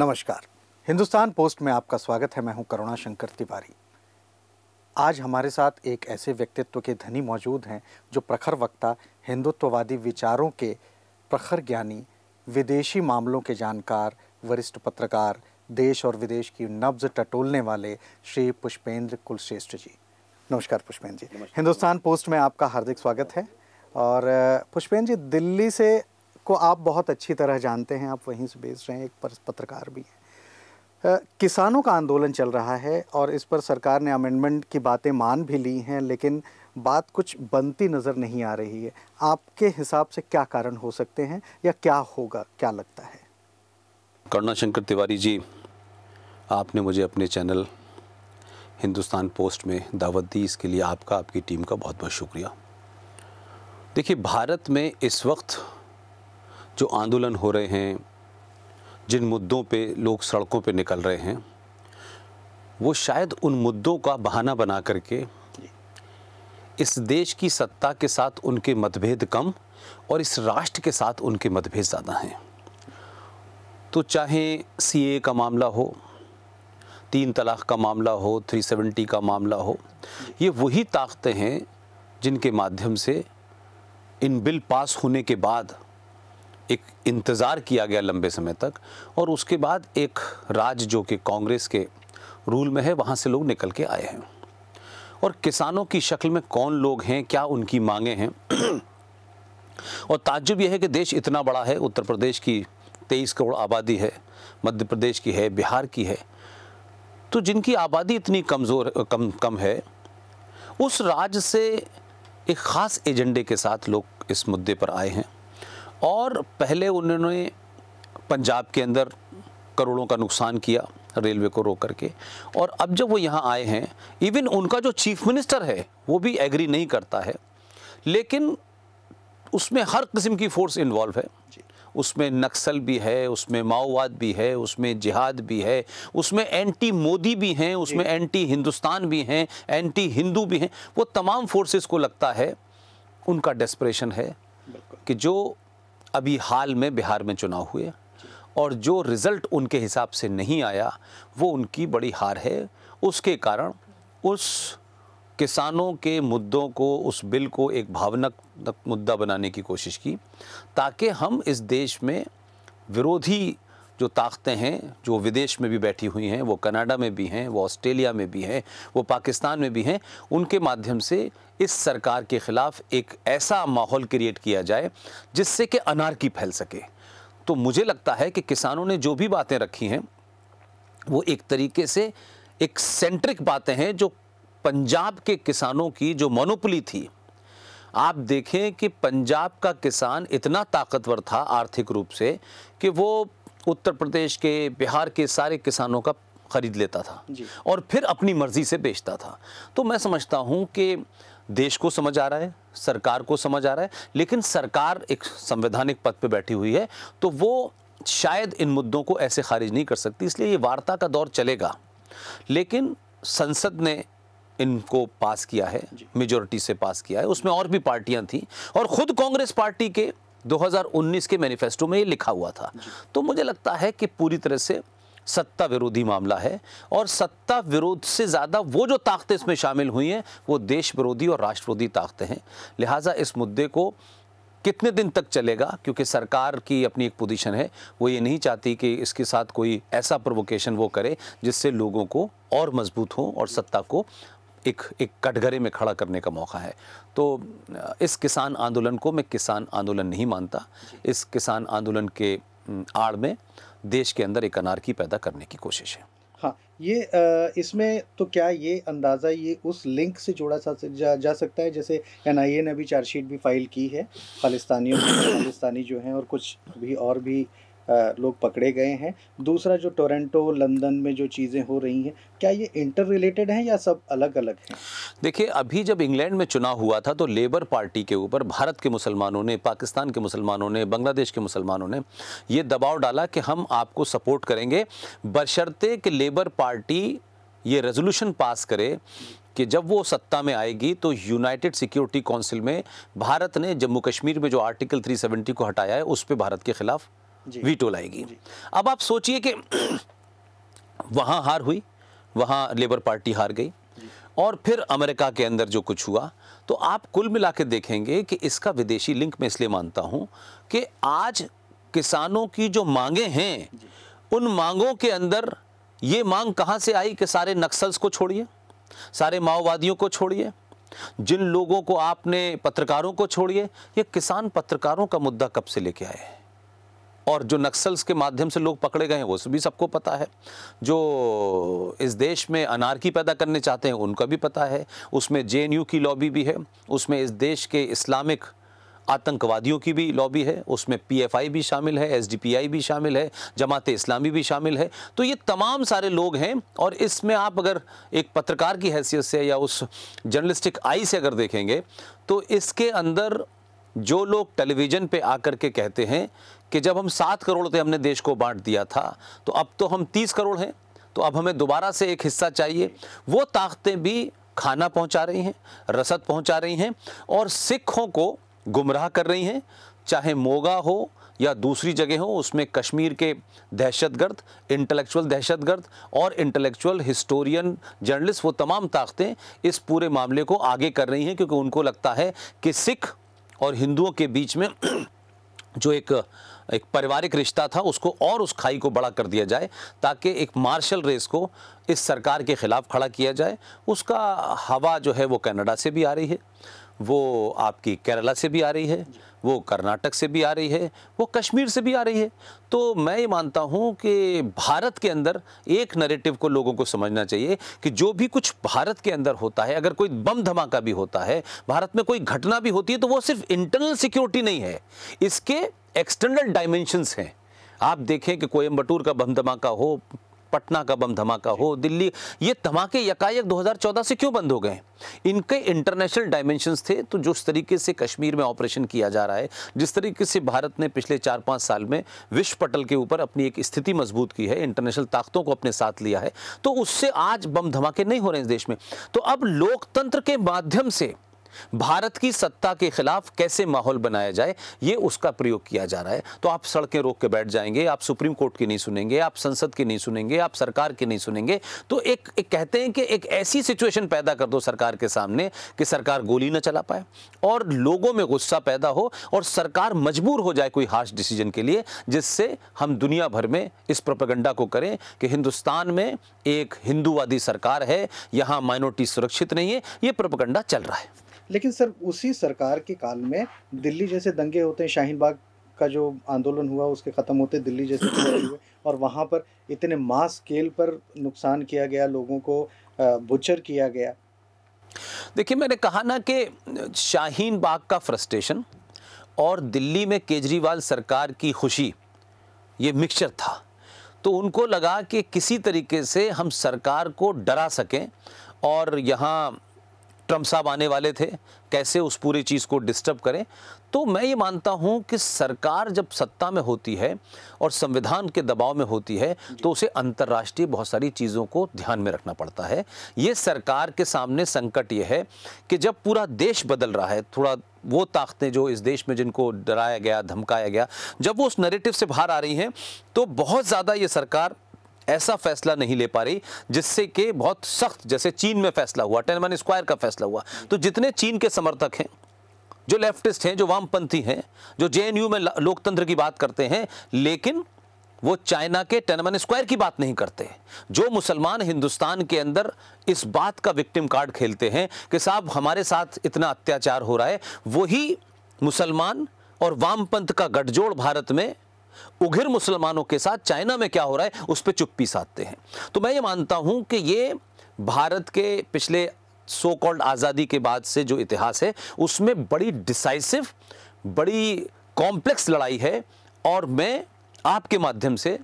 नमस्कार हिंदुस्तान पोस्ट में आपका स्वागत है मैं हूं करुणा शंकर तिवारी आज हमारे साथ एक ऐसे व्यक्तित्व के धनी मौजूद हैं जो प्रखर वक्ता हिंदुत्ववादी विचारों के प्रखर ज्ञानी विदेशी मामलों के जानकार वरिष्ठ पत्रकार देश और विदेश की नब्ज टटोलने वाले श्री पुष्पेंद्र कुलश्रेष्ठ जी नमस्कार पुष्पेंद्र जी हिंदुस्तान पोस्ट में आपका हार्दिक स्वागत है और पुष्पेंद्र जी दिल्ली से को आप बहुत अच्छी तरह जानते हैं आप वहीं से बेच रहे हैं एक पत्रकार भी हैं किसानों का आंदोलन चल रहा है और इस पर सरकार ने अमेंडमेंट की बातें मान भी ली हैं लेकिन बात कुछ बनती नज़र नहीं आ रही है आपके हिसाब से क्या कारण हो सकते हैं या क्या होगा क्या लगता है करुणा शंकर तिवारी जी आपने मुझे अपने चैनल हिंदुस्तान पोस्ट में दावत दी इसके लिए आपका आपकी टीम का बहुत बहुत शुक्रिया देखिए भारत में इस वक्त जो आंदोलन हो रहे हैं जिन मुद्दों पे लोग सड़कों पे निकल रहे हैं वो शायद उन मुद्दों का बहाना बना करके इस देश की सत्ता के साथ उनके मतभेद कम और इस राष्ट्र के साथ उनके मतभेद ज़्यादा हैं तो चाहे ए का मामला हो तीन तलाक का मामला हो 370 का मामला हो ये वही ताकतें हैं जिनके माध्यम से इन बिल पास होने के बाद एक इंतज़ार किया गया लंबे समय तक और उसके बाद एक राज जो कि कांग्रेस के रूल में है वहाँ से लोग निकल के आए हैं और किसानों की शक्ल में कौन लोग हैं क्या उनकी मांगे हैं और ताज्जुब यह है कि देश इतना बड़ा है उत्तर प्रदेश की तेईस करोड़ आबादी है मध्य प्रदेश की है बिहार की है तो जिनकी आबादी इतनी कमज़ोर कम कम है उस राज्य से एक ख़ास एजेंडे के साथ लोग इस मुद्दे पर आए हैं और पहले उन्होंने पंजाब के अंदर करोड़ों का नुकसान किया रेलवे को रोक करके और अब जब वो यहाँ आए हैं इवन उनका जो चीफ मिनिस्टर है वो भी एग्री नहीं करता है लेकिन उसमें हर किस्म की फोर्स इन्वॉल्व है उसमें नक्सल भी है उसमें माओवाद भी है उसमें जिहाद भी है उसमें एंटी मोदी भी हैं उसमें एंटी हिंदुस्तान भी हैं एंटी हिंदू भी हैं वो तमाम फोर्सेस को लगता है उनका डेस्परेशन है कि जो अभी हाल में बिहार में चुनाव हुए और जो रिज़ल्ट उनके हिसाब से नहीं आया वो उनकी बड़ी हार है उसके कारण उस किसानों के मुद्दों को उस बिल को एक भावनक मुद्दा बनाने की कोशिश की ताकि हम इस देश में विरोधी जो ताकतें हैं जो विदेश में भी बैठी हुई हैं वो कनाडा में भी हैं वो ऑस्ट्रेलिया में भी हैं वो पाकिस्तान में भी हैं उनके माध्यम से इस सरकार के ख़िलाफ़ एक ऐसा माहौल क्रिएट किया जाए जिससे कि अनारकी फैल सके तो मुझे लगता है कि किसानों ने जो भी बातें रखी हैं वो एक तरीके से एक सेंट्रिक बातें हैं जो पंजाब के किसानों की जो मोनोपली थी आप देखें कि पंजाब का किसान इतना ताकतवर था आर्थिक रूप से कि वो उत्तर प्रदेश के बिहार के सारे किसानों का ख़रीद लेता था और फिर अपनी मर्ज़ी से बेचता था तो मैं समझता हूँ कि देश को समझ आ रहा है सरकार को समझ आ रहा है लेकिन सरकार एक संवैधानिक पद पर बैठी हुई है तो वो शायद इन मुद्दों को ऐसे खारिज नहीं कर सकती इसलिए ये वार्ता का दौर चलेगा लेकिन संसद ने इनको पास किया है मेजोरिटी से पास किया है उसमें और भी पार्टियां थीं और ख़ुद कांग्रेस पार्टी के 2019 के मैनिफेस्टो में ये लिखा हुआ था तो मुझे लगता है कि पूरी तरह से सत्ता विरोधी मामला है और सत्ता विरोध से ज़्यादा वो जो ताकतें इसमें शामिल हुई हैं वो देश विरोधी और राष्ट्र विरोधी ताकतें हैं लिहाजा इस मुद्दे को कितने दिन तक चलेगा क्योंकि सरकार की अपनी एक पोजीशन है वो ये नहीं चाहती कि इसके साथ कोई ऐसा प्रोवोकेशन वो करे जिससे लोगों को और मजबूत हो और सत्ता को एक एक कटघरे में खड़ा करने का मौका है तो इस किसान आंदोलन को मैं किसान आंदोलन नहीं मानता इस किसान आंदोलन के आड़ में देश के अंदर एक अनारकी पैदा करने की कोशिश है हाँ ये इसमें तो क्या ये अंदाज़ा ये उस लिंक से जोड़ा सा जा, जा सकता है जैसे एन ने अभी चार्जशीट भी फाइल की है खालिस्तानियों खालिस्तानी जो हैं और कुछ भी और भी लोग पकड़े गए हैं दूसरा जो टोरंटो लंदन में जो चीज़ें हो रही हैं क्या ये इंटर रिलेटेड हैं या सब अलग अलग हैं देखिए अभी जब इंग्लैंड में चुनाव हुआ था तो लेबर पार्टी के ऊपर भारत के मुसलमानों ने पाकिस्तान के मुसलमानों ने बांग्लादेश के मुसलमानों ने ये दबाव डाला कि हम आपको सपोर्ट करेंगे बशर्ते कि लेबर पार्टी ये रेजोल्यूशन पास करे कि जब वो सत्ता में आएगी तो यूनाइटेड सिक्योरिटी काउंसिल में भारत ने जम्मू कश्मीर में जो आर्टिकल 370 को हटाया है उस पर भारत के खिलाफ वीटो लाएगी अब आप सोचिए कि वहाँ हार हुई वहाँ लेबर पार्टी हार गई और फिर अमेरिका के अंदर जो कुछ हुआ तो आप कुल मिला के देखेंगे कि इसका विदेशी लिंक मैं इसलिए मानता हूँ कि आज किसानों की जो मांगे हैं उन मांगों के अंदर ये मांग कहाँ से आई कि सारे नक्सल्स को छोड़िए सारे माओवादियों को छोड़िए जिन लोगों को आपने पत्रकारों को छोड़िए ये किसान पत्रकारों का मुद्दा कब से लेके आए हैं और जो नक्सल्स के माध्यम से लोग पकड़े गए हैं वो भी सबको पता है जो इस देश में अनारकी पैदा करने चाहते हैं उनका भी पता है उसमें जे की लॉबी भी है उसमें इस देश के इस्लामिक आतंकवादियों की भी लॉबी है उसमें पीएफआई भी शामिल है एसडीपीआई भी शामिल है जमात इस्लामी भी शामिल है तो ये तमाम सारे लोग हैं और इसमें आप अगर एक पत्रकार की हैसियत से या उस जर्नलिस्टिक आई से अगर देखेंगे तो इसके अंदर जो लोग टेलीविज़न पे आकर के कहते हैं कि जब हम सात करोड़ थे हमने देश को बांट दिया था तो अब तो हम तीस करोड़ हैं तो अब हमें दोबारा से एक हिस्सा चाहिए वो ताकतें भी खाना पहुंचा रही हैं रसद पहुंचा रही हैं और सिखों को गुमराह कर रही हैं चाहे मोगा हो या दूसरी जगह हो उसमें कश्मीर के दहशतगर्द इंटेलेक्चुअल दहशतगर्द और इंटेलेक्चुअल हिस्टोरियन जर्नलिस्ट वो तमाम ताकतें इस पूरे मामले को आगे कर रही हैं क्योंकि उनको लगता है कि सिख और हिंदुओं के बीच में जो एक एक पारिवारिक रिश्ता था उसको और उस खाई को बड़ा कर दिया जाए ताकि एक मार्शल रेस को इस सरकार के ख़िलाफ़ खड़ा किया जाए उसका हवा जो है वो कनाडा से भी आ रही है वो आपकी केरला से भी आ रही है वो कर्नाटक से भी आ रही है वो कश्मीर से भी आ रही है तो मैं ये मानता हूँ कि भारत के अंदर एक नरेटिव को लोगों को समझना चाहिए कि जो भी कुछ भारत के अंदर होता है अगर कोई बम धमाका भी होता है भारत में कोई घटना भी होती है तो वो सिर्फ इंटरनल सिक्योरिटी नहीं है इसके एक्सटर्नल डायमेंशंस हैं आप देखें कि कोयम्बटूर का बम धमाका हो पटना का बम धमाका हो दिल्ली ये धमाके यकायक 2014 से क्यों बंद हो गए इनके इंटरनेशनल डायमेंशंस थे तो जिस तरीके से कश्मीर में ऑपरेशन किया जा रहा है जिस तरीके से भारत ने पिछले चार पाँच साल में विश्व पटल के ऊपर अपनी एक स्थिति मजबूत की है इंटरनेशनल ताकतों को अपने साथ लिया है तो उससे आज बम धमाके नहीं हो रहे हैं इस देश में तो अब लोकतंत्र के माध्यम से भारत की सत्ता के खिलाफ कैसे माहौल बनाया जाए ये उसका प्रयोग किया जा रहा है तो आप सड़कें रोक के बैठ जाएंगे आप सुप्रीम कोर्ट की नहीं सुनेंगे आप संसद की नहीं सुनेंगे आप सरकार की नहीं सुनेंगे तो एक, एक कहते हैं कि एक ऐसी सिचुएशन पैदा कर दो सरकार के सामने कि सरकार गोली ना चला पाए और लोगों में गुस्सा पैदा हो और सरकार मजबूर हो जाए कोई हार्श डिसीजन के लिए जिससे हम दुनिया भर में इस प्रोपेगंडा को करें कि हिंदुस्तान में एक हिंदूवादी सरकार है यहाँ माइनॉरिटी सुरक्षित नहीं है ये प्रोपेगंडा चल रहा है लेकिन सर उसी सरकार के काल में दिल्ली जैसे दंगे होते हैं शाहीन बाग का जो आंदोलन हुआ उसके ख़त्म होते दिल्ली जैसे हुए और वहाँ पर इतने मास स्केल पर नुकसान किया गया लोगों को बुचर किया गया देखिए मैंने कहा ना कि शाहीन बाग का फ्रस्ट्रेशन और दिल्ली में केजरीवाल सरकार की खुशी ये मिक्सचर था तो उनको लगा कि किसी तरीके से हम सरकार को डरा सकें और यहाँ ट्रम्प साहब आने वाले थे कैसे उस पूरी चीज़ को डिस्टर्ब करें तो मैं ये मानता हूँ कि सरकार जब सत्ता में होती है और संविधान के दबाव में होती है तो उसे अंतर्राष्ट्रीय बहुत सारी चीज़ों को ध्यान में रखना पड़ता है ये सरकार के सामने संकट ये है कि जब पूरा देश बदल रहा है थोड़ा वो ताकतें जो इस देश में जिनको डराया गया धमकाया गया जब वो उस नरेटिव से बाहर आ रही हैं तो बहुत ज़्यादा ये सरकार ऐसा फैसला नहीं ले पा रही जिससे कि बहुत सख्त जैसे चीन में फैसला हुआ टेनमन स्क्वायर का फैसला हुआ तो जितने चीन के समर्थक हैं जो लेफ्टिस्ट हैं जो वामपंथी हैं जो जे में लोकतंत्र की बात करते हैं लेकिन वो चाइना के टेनमन स्क्वायर की बात नहीं करते जो मुसलमान हिंदुस्तान के अंदर इस बात का विक्टिम कार्ड खेलते हैं कि साहब हमारे साथ इतना अत्याचार हो रहा है वही मुसलमान और वामपंथ का गठजोड़ भारत में उघिर मुसलमानों के साथ चाइना में क्या हो रहा है उस पर चुप्पी साधते हैं तो मैं ये मानता हूँ कि ये भारत के पिछले सो कॉल्ड आज़ादी के बाद से जो इतिहास है उसमें बड़ी डिसाइसिव बड़ी कॉम्प्लेक्स लड़ाई है और मैं आपके माध्यम से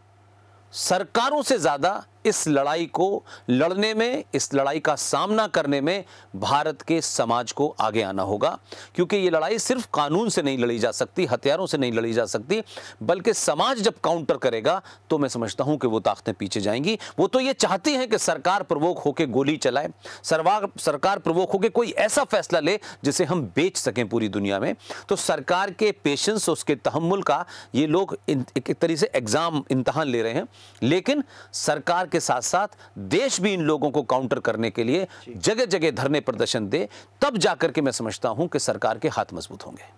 सरकारों से ज़्यादा इस लड़ाई को लड़ने में इस लड़ाई का सामना करने में भारत के समाज को आगे आना होगा क्योंकि ये लड़ाई सिर्फ कानून से नहीं लड़ी जा सकती हथियारों से नहीं लड़ी जा सकती बल्कि समाज जब काउंटर करेगा तो मैं समझता हूँ कि वो ताकतें पीछे जाएंगी वो तो ये चाहती हैं कि सरकार प्रवोक होकर गोली चलाए सरकार प्रवोक होकर कोई ऐसा फैसला ले जिसे हम बेच सकें पूरी दुनिया में तो सरकार के पेशेंस उसके तहमुल का ये लोग एक तरीके से एग्ज़ाम इम्तहान ले रहे हैं लेकिन सरकार के साथ साथ देश भी इन लोगों को काउंटर करने के लिए जगह जगह धरने प्रदर्शन दे तब जाकर के मैं समझता हूं कि सरकार के हाथ मजबूत होंगे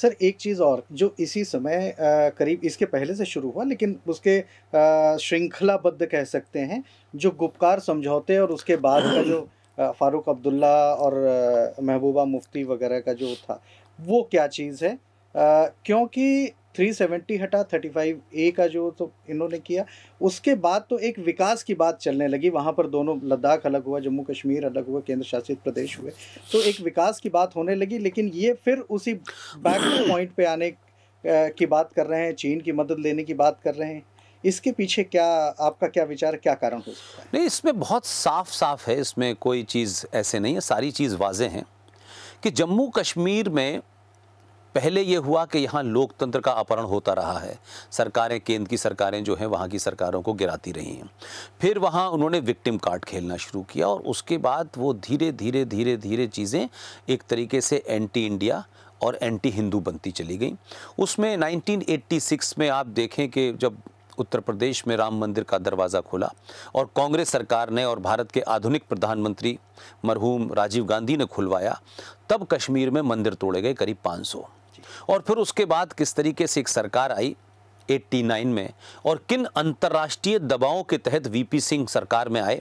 सर एक चीज़ और जो इसी समय आ, करीब इसके पहले से शुरू हुआ लेकिन उसके श्रृंखलाबद्ध कह सकते हैं जो गुपकार समझौते और उसके बाद का जो फ़ारूक अब्दुल्ला और महबूबा मुफ्ती वगैरह का जो था वो क्या चीज़ है क्योंकि 370 हटा 35 ए का जो तो इन्होंने किया उसके बाद तो एक विकास की बात चलने लगी वहाँ पर दोनों लद्दाख अलग हुआ जम्मू कश्मीर अलग हुआ केंद्र शासित प्रदेश हुए तो एक विकास की बात होने लगी लेकिन ये फिर उसी बैक पॉइंट पे आने की बात कर रहे हैं चीन की मदद लेने की बात कर रहे हैं इसके पीछे क्या आपका क्या विचार क्या कारण हो सकता है नहीं इसमें बहुत साफ साफ है इसमें कोई चीज़ ऐसे नहीं है सारी चीज़ वाजें हैं कि जम्मू कश्मीर में पहले ये हुआ कि यहाँ लोकतंत्र का अपहरण होता रहा है सरकारें केंद्र की सरकारें जो हैं वहाँ की सरकारों को गिराती रही हैं फिर वहाँ उन्होंने विक्टिम कार्ड खेलना शुरू किया और उसके बाद वो धीरे धीरे धीरे धीरे चीज़ें एक तरीके से एंटी इंडिया और एंटी हिंदू बनती चली गई उसमें 1986 में आप देखें कि जब उत्तर प्रदेश में राम मंदिर का दरवाज़ा खोला और कांग्रेस सरकार ने और भारत के आधुनिक प्रधानमंत्री मरहूम राजीव गांधी ने खुलवाया तब कश्मीर में मंदिर तोड़े गए करीब 500 और फिर उसके बाद किस तरीके से एक सरकार आई 89 में और किन अंतर्राष्ट्रीय दबावों के तहत वीपी सिंह सरकार में आए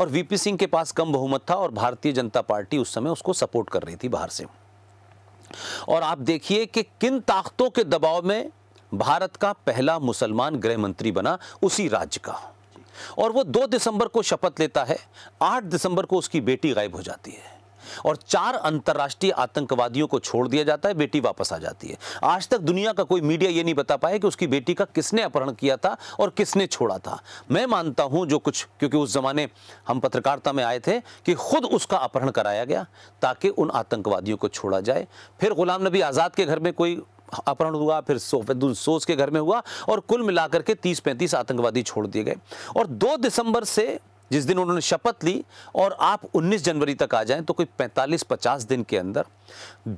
और वीपी सिंह के पास कम बहुमत था और भारतीय जनता पार्टी उस समय उसको सपोर्ट कर रही थी बाहर से और आप देखिए कि किन ताकतों के दबाव में भारत का पहला मुसलमान गृह मंत्री बना उसी राज्य का और वो दो दिसंबर को शपथ लेता है आठ दिसंबर को उसकी बेटी गायब हो जाती है और चार अंतर्राष्ट्रीय आतंकवादियों को छोड़ दिया जाता है बेटी वापस आ जाती है आज तक दुनिया का कोई मीडिया ये नहीं बता पाया कि उसकी बेटी का किसने अपहरण किया था और किसने छोड़ा था मैं मानता हूं जो कुछ क्योंकि उस ज़माने हम पत्रकारिता में आए थे कि खुद उसका अपहरण कराया गया ताकि उन आतंकवादियों को छोड़ा जाए फिर गुलाम नबी आज़ाद के घर में कोई अपहरण हुआ फिर सोफेदुल सोस के घर में हुआ और कुल मिलाकर के 30-35 आतंकवादी छोड़ दिए गए और 2 दिसंबर से जिस दिन उन्होंने शपथ ली और आप 19 जनवरी तक आ जाएं तो कोई 45-50 दिन के अंदर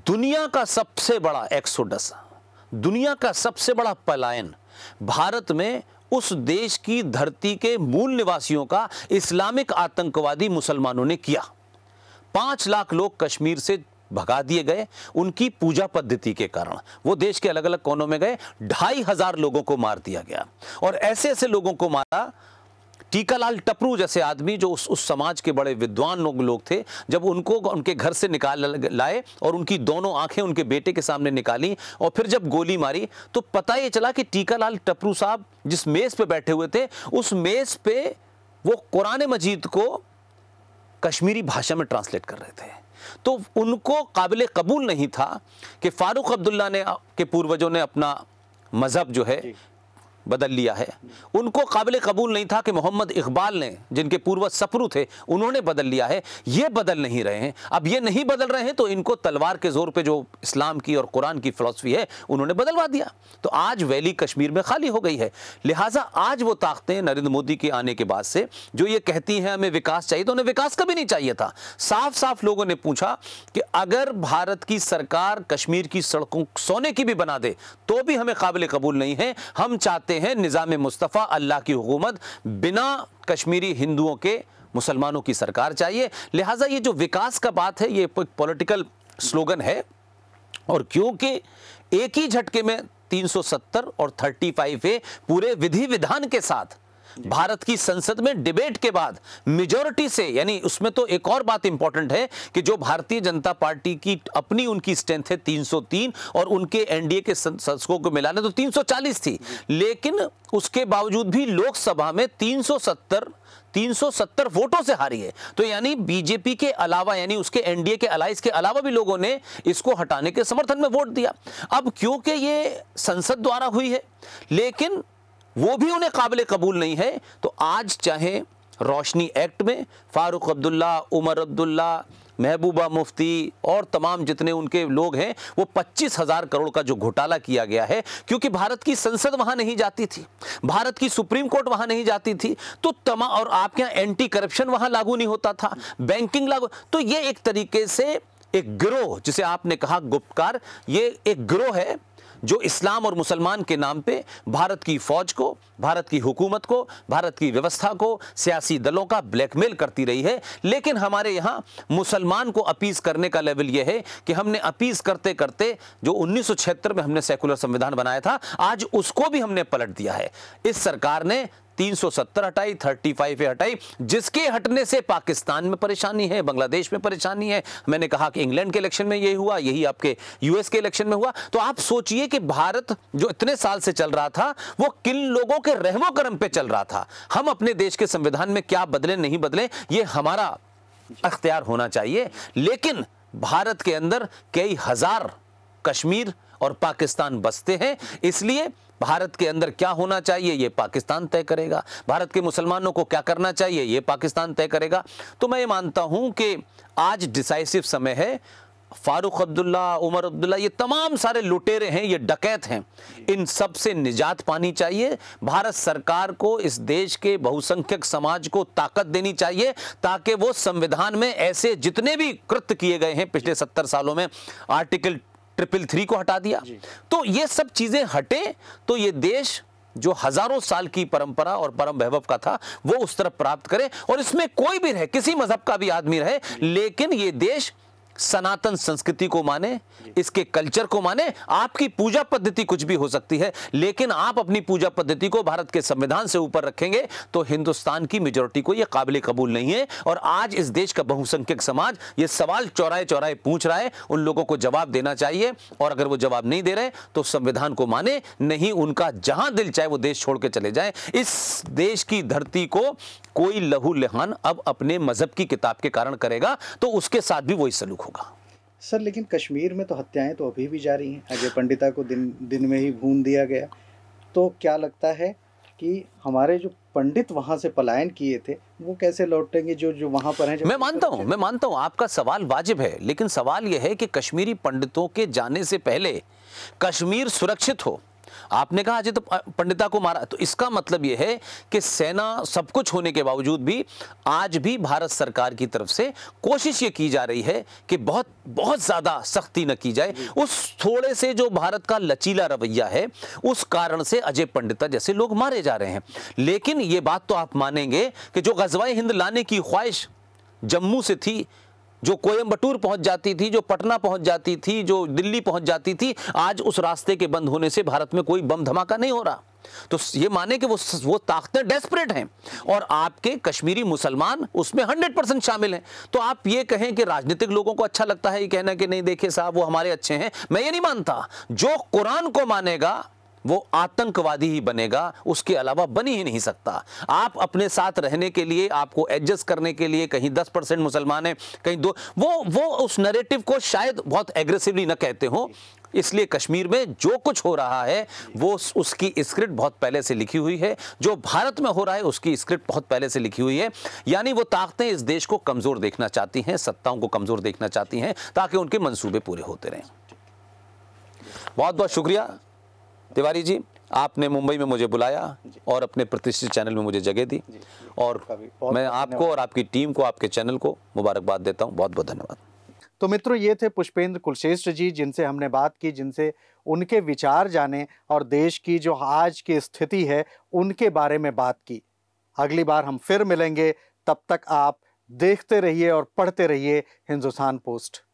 दुनिया का सबसे बड़ा एक्सोडस दुनिया का सबसे बड़ा पलायन भारत में उस देश की धरती के मूल निवासियों का इस्लामिक आतंकवादी मुसलमानों ने किया पांच लाख लोग कश्मीर से भगा दिए गए उनकी पूजा पद्धति के कारण वो देश के अलग अलग कोनों में गए ढाई हजार लोगों को मार दिया गया और ऐसे ऐसे लोगों को मारा टीकालाल टपरू जैसे आदमी जो उस उस समाज के बड़े विद्वान लोग लोग थे जब उनको उनके घर से निकाल लाए और उनकी दोनों आंखें उनके बेटे के सामने निकाली और फिर जब गोली मारी तो पता ये चला कि टीकालाल टपरू साहब जिस मेज़ पे बैठे हुए थे उस मेज़ पे वो कुरान मजीद को कश्मीरी भाषा में ट्रांसलेट कर रहे थे तो उनको काबिल कबूल नहीं था कि फ़ारूक अब्दुल्ला ने के पूर्वजों ने अपना मज़हब जो है बदल लिया है उनको काबिल कबूल नहीं था कि मोहम्मद इकबाल ने जिनके पूर्व सपरू थे उन्होंने बदल लिया है ये बदल नहीं रहे हैं अब ये नहीं बदल रहे हैं तो इनको तलवार के ज़ोर पे जो इस्लाम की और कुरान की फ़िलासफ़ी है उन्होंने बदलवा दिया तो आज वैली कश्मीर में खाली हो गई है लिहाजा आज वो ताकतें नरेंद्र मोदी के आने के बाद से जो ये कहती हैं हमें विकास चाहिए तो उन्हें विकास कभी नहीं चाहिए था साफ साफ लोगों ने पूछा कि अगर भारत की सरकार कश्मीर की सड़कों सोने की भी बना दे तो भी हमें काबिल कबूल नहीं है हम चाहते चाहते हैं निज़ाम मुस्तफ़ा अल्लाह की हुकूमत बिना कश्मीरी हिंदुओं के मुसलमानों की सरकार चाहिए लिहाजा ये जो विकास का बात है ये पॉलिटिकल स्लोगन है और क्योंकि एक ही झटके में 370 और 35 ए पूरे विधि विधान के साथ भारत की संसद में डिबेट के बाद मेजोरिटी से यानी उसमें तो एक और बात इंपॉर्टेंट है कि जो भारतीय जनता पार्टी की अपनी उनकी स्ट्रेंथ है 303 और उनके एनडीए के सदस्यों को मिलाने तो 340 थी लेकिन उसके बावजूद भी लोकसभा में 370 370 वोटों से हारी है तो यानी बीजेपी के अलावा यानी उसके एनडीए के अलाइस के अलावा भी लोगों ने इसको हटाने के समर्थन में वोट दिया अब क्योंकि ये संसद द्वारा हुई है लेकिन वो भी उन्हें काबिल कबूल नहीं है तो आज चाहे रोशनी एक्ट में फ़ारूक अब्दुल्ला उमर अब्दुल्ला महबूबा मुफ्ती और तमाम जितने उनके लोग हैं वो पच्चीस हज़ार करोड़ का जो घोटाला किया गया है क्योंकि भारत की संसद वहाँ नहीं जाती थी भारत की सुप्रीम कोर्ट वहाँ नहीं जाती थी तो तमाम और आपके यहाँ एंटी करप्शन वहाँ लागू नहीं होता था बैंकिंग लागू तो ये एक तरीके से एक ग्रोह जिसे आपने कहा गुप्तकार ये एक ग्रोह है जो इस्लाम और मुसलमान के नाम पे भारत की फ़ौज को भारत की हुकूमत को भारत की व्यवस्था को सियासी दलों का ब्लैकमेल करती रही है लेकिन हमारे यहाँ मुसलमान को अपीज़ करने का लेवल यह है कि हमने अपीज़ करते करते जो उन्नीस में हमने सेकुलर संविधान बनाया था आज उसको भी हमने पलट दिया है इस सरकार ने 370 हटाई 35 फाइव हटाई जिसके हटने से पाकिस्तान में परेशानी है बांग्लादेश में परेशानी है मैंने कहा कि इंग्लैंड के इलेक्शन में यही हुआ यही आपके यूएस के इलेक्शन में हुआ तो आप सोचिए कि भारत जो इतने साल से चल रहा था वो किन लोगों के रहमो करम पे चल रहा था हम अपने देश के संविधान में क्या बदले नहीं बदले ये हमारा अख्तियार होना चाहिए लेकिन भारत के अंदर कई हजार कश्मीर और पाकिस्तान बसते हैं इसलिए भारत के अंदर क्या होना चाहिए ये पाकिस्तान तय करेगा भारत के मुसलमानों को क्या करना चाहिए ये पाकिस्तान तय करेगा तो मैं ये मानता हूँ कि आज डिसाइसिव समय है फारूक अब्दुल्ला उमर अब्दुल्ला ये तमाम सारे लुटेरे हैं ये डकैत हैं इन सब से निजात पानी चाहिए भारत सरकार को इस देश के बहुसंख्यक समाज को ताकत देनी चाहिए ताकि वो संविधान में ऐसे जितने भी कृत्य किए गए हैं पिछले सत्तर सालों में आर्टिकल ट्रिपल थ्री को हटा दिया तो ये सब चीज़ें हटे तो ये देश जो हजारों साल की परंपरा और परम वैभव का था वो उस तरफ प्राप्त करे और इसमें कोई भी रहे किसी मजहब का भी आदमी रहे लेकिन ये देश सनातन संस्कृति को माने इसके कल्चर को माने आपकी पूजा पद्धति कुछ भी हो सकती है लेकिन आप अपनी पूजा पद्धति को भारत के संविधान से ऊपर रखेंगे तो हिंदुस्तान की मेजोरिटी को यह काबिल कबूल नहीं है और आज इस देश का बहुसंख्यक समाज यह सवाल चौराहे चौराहे पूछ रहा है उन लोगों को जवाब देना चाहिए और अगर वो जवाब नहीं दे रहे तो संविधान को माने नहीं उनका जहां दिल चाहे वो देश छोड़ के चले जाए इस देश की धरती को कोई लहू लिहान अब अपने मजहब की किताब के कारण करेगा तो उसके साथ भी वही सलूक दुख होगा सर लेकिन कश्मीर में तो हत्याएं तो अभी भी जारी हैं अजय पंडिता को दिन दिन में ही भून दिया गया तो क्या लगता है कि हमारे जो पंडित वहां से पलायन किए थे वो कैसे लौटेंगे जो जो वहां पर हैं मैं मानता हूँ मैं मानता हूँ आपका सवाल वाजिब है लेकिन सवाल यह है कि कश्मीरी पंडितों के जाने से पहले कश्मीर सुरक्षित हो आपने कहा अजय तो पंडिता को मारा तो इसका मतलब यह है कि सेना सब कुछ होने के बावजूद भी आज भी भारत सरकार की तरफ से कोशिश ये की जा रही है कि बहुत बहुत ज़्यादा सख्ती न की जाए उस थोड़े से जो भारत का लचीला रवैया है उस कारण से अजय पंडिता जैसे लोग मारे जा रहे हैं लेकिन ये बात तो आप मानेंगे कि जो गजवाई हिंद लाने की ख्वाहिश जम्मू से थी जो कोयम्बटूर पहुंच जाती थी जो पटना पहुंच जाती थी जो दिल्ली पहुंच जाती थी आज उस रास्ते के बंद होने से भारत में कोई बम धमाका नहीं हो रहा तो ये माने कि वो वो ताकतें डेस्परेट हैं और आपके कश्मीरी मुसलमान उसमें हंड्रेड परसेंट शामिल हैं तो आप ये कहें कि राजनीतिक लोगों को अच्छा लगता है ये कहना कि नहीं देखे साहब वो हमारे अच्छे हैं मैं ये नहीं मानता जो कुरान को मानेगा वो आतंकवादी ही बनेगा उसके अलावा बनी ही नहीं सकता आप अपने साथ रहने के लिए आपको एडजस्ट करने के लिए कहीं दस परसेंट मुसलमान हैं कहीं दो वो वो उस नरेटिव को शायद बहुत एग्रेसिवली न कहते हो इसलिए कश्मीर में जो कुछ हो रहा है वो उसकी स्क्रिप्ट बहुत पहले से लिखी हुई है जो भारत में हो रहा है उसकी स्क्रिप्ट बहुत पहले से लिखी हुई है यानी वो ताकतें इस देश को कमज़ोर देखना चाहती हैं सत्ताओं को कमज़ोर देखना चाहती हैं ताकि उनके मंसूबे पूरे होते रहें बहुत बहुत शुक्रिया तिवारी जी आपने मुंबई में मुझे बुलाया और अपने प्रतिष्ठित चैनल में मुझे जगह दी और मैं आपको और आपकी टीम को आपके चैनल को मुबारकबाद देता हूँ बहुत बहुत धन्यवाद तो मित्रों ये थे पुष्पेंद्र कुलश्रेष्ठ जी जिनसे हमने बात की जिनसे उनके विचार जाने और देश की जो आज की स्थिति है उनके बारे में बात की अगली बार हम फिर मिलेंगे तब तक आप देखते रहिए और पढ़ते रहिए हिंदुस्तान पोस्ट